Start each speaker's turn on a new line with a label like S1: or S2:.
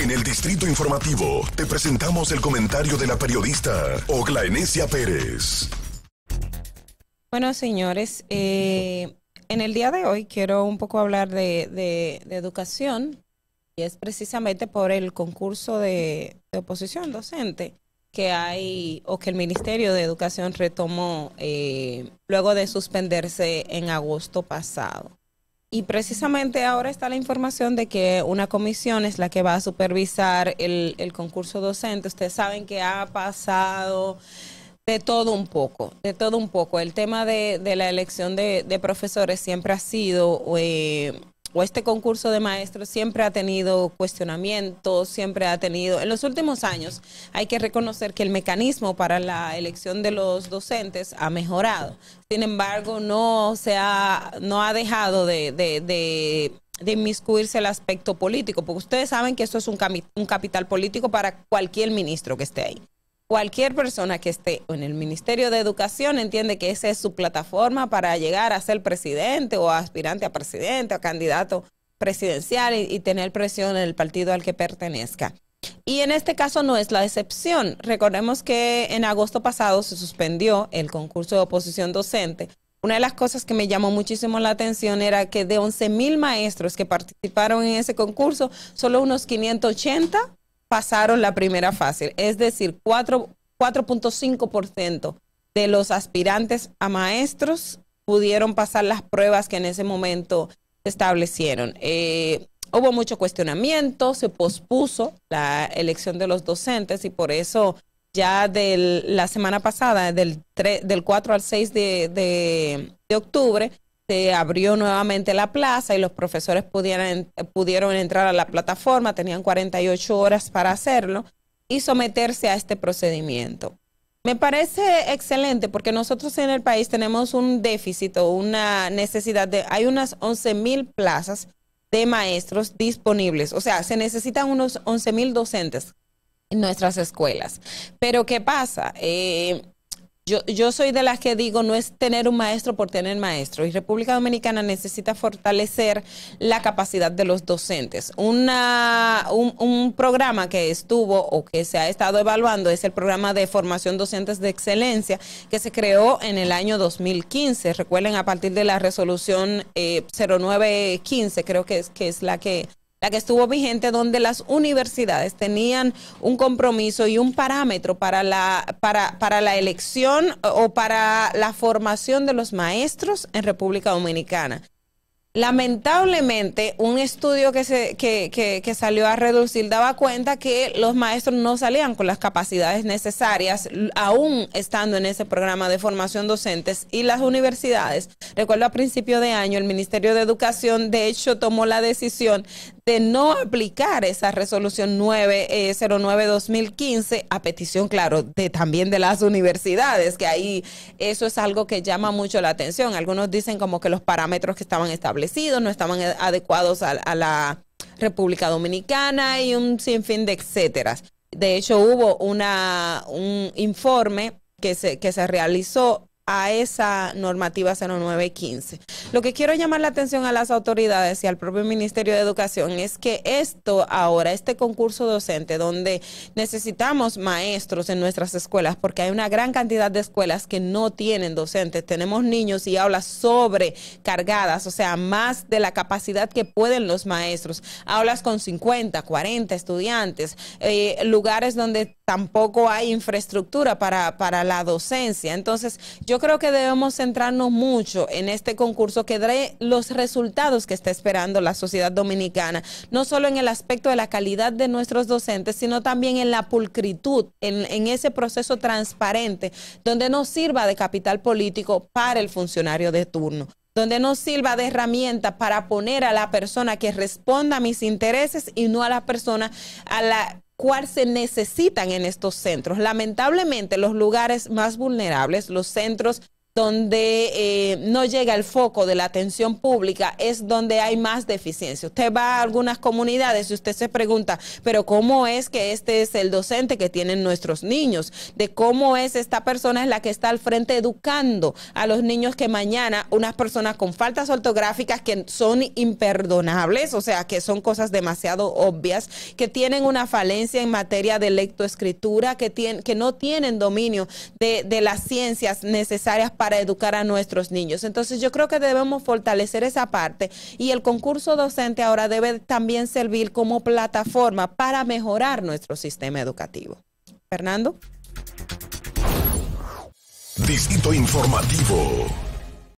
S1: En el Distrito Informativo te presentamos el comentario de la periodista Enesia Pérez. Bueno, señores, eh, en el día de hoy quiero un poco hablar de, educación y es precisamente por el concurso de, oposición docente que hay o que el Ministerio de Educación retomó eh, luego de suspenderse en agosto pasado. Y precisamente ahora está la información de que una comisión es la que va a supervisar el, concurso docente. Ustedes saben que ha pasado de todo un poco, de todo un poco. El tema de, la elección de, profesores siempre ha sido eh, o este concurso de maestros siempre ha tenido cuestionamientos, siempre ha tenido, en los últimos años hay que reconocer que el mecanismo para la elección de los docentes ha mejorado. Sin embargo, no, se ha, no ha dejado de, inmiscuirse el aspecto político, porque ustedes saben que esto es un, capital político para cualquier ministro que esté ahí cualquier persona que esté en el Ministerio de Educación entiende que esa es su plataforma para llegar a ser presidente o aspirante a presidente o candidato presidencial y, tener presión en el partido al que pertenezca. Y en este caso no es la excepción. Recordemos que en agosto pasado se suspendió el concurso de oposición docente. Una de las cosas que me llamó muchísimo la atención era que de 11 mil maestros que participaron en ese concurso, solo unos 580 pasaron la primera fase, es decir, 4.5% de los aspirantes a maestros pudieron pasar las pruebas que en ese momento se establecieron. Eh, hubo mucho cuestionamiento, se pospuso la elección de los docentes y por eso ya de la semana pasada, del, 3, del 4 al 6 de octubre, se abrió nuevamente la plaza y los profesores eh, pudieron entrar a la plataforma, tenían 48 horas para hacerlo y someterse a este procedimiento. Me parece excelente porque nosotros en el país tenemos un déficit o una necesidad de, hay unas 11 mil plazas de maestros disponibles, o sea, se necesitan unos 11 mil docentes en nuestras escuelas. Pero ¿qué pasa? Eh, yo, soy de las que digo, no es tener un maestro por tener maestro. Y República Dominicana necesita fortalecer la capacidad de los docentes. Una, un, programa que estuvo o que se ha estado evaluando es el programa de formación docentes de excelencia que se creó en el año 2015. Recuerden, a partir de la resolución 0915, eh, creo que es, que es la que la que estuvo vigente donde las universidades tenían un compromiso y un parámetro para la, para, para la elección o para la formación de los maestros en República Dominicana. Lamentablemente, un estudio que, se, que, salió a reducir daba cuenta que los maestros no salían con las capacidades necesarias, aún estando en ese programa de formación docentes y las universidades. Recuerdo a principio de año, el Ministerio de Educación, de hecho, tomó la decisión de no aplicar esa resolución 909-2015 eh, a petición, claro, de también de las universidades, que ahí eso es algo que llama mucho la atención. Algunos dicen como que los parámetros que estaban establecidos no estaban eh, adecuados a, la República Dominicana y un sinfín de etcétera. De hecho, hubo una, un informe que se, que se realizó a esa normativa 0915. Lo que quiero llamar la atención a las autoridades y al propio Ministerio de Educación es que esto ahora, este concurso docente donde necesitamos maestros en nuestras escuelas, porque hay una gran cantidad de escuelas que no tienen docentes, tenemos niños y aulas sobrecargadas, o sea, más de la capacidad que pueden los maestros, aulas con 50, 40 estudiantes, eh, lugares donde tampoco hay infraestructura para, la docencia. Entonces, yo creo que debemos centrarnos mucho en este concurso que trae los resultados que está esperando la sociedad dominicana, no solo en el aspecto de la calidad de nuestros docentes, sino también en la pulcritud, en, en ese proceso transparente, donde no sirva de capital político para el funcionario de turno donde no sirva de herramienta para poner a la persona que responda a mis intereses y no a la persona a la cuál se necesitan en estos centros. Lamentablemente, los lugares más vulnerables, los centros donde eh, no llega el foco de la atención pública, es donde hay más deficiencia. Usted va a algunas comunidades y usted se pregunta, pero ¿cómo es que este es el docente que tienen nuestros niños? De cómo es esta persona es la que está al frente educando a los niños que mañana unas personas con faltas ortográficas que son imperdonables, o sea, que son cosas demasiado obvias, que tienen una falencia en materia de lectoescritura, que, tienen, que no tienen dominio de, de las ciencias necesarias para para educar a nuestros niños. Entonces yo creo que debemos fortalecer esa parte y el concurso docente ahora debe también servir como plataforma para mejorar nuestro sistema educativo. Fernando. Distrito Informativo.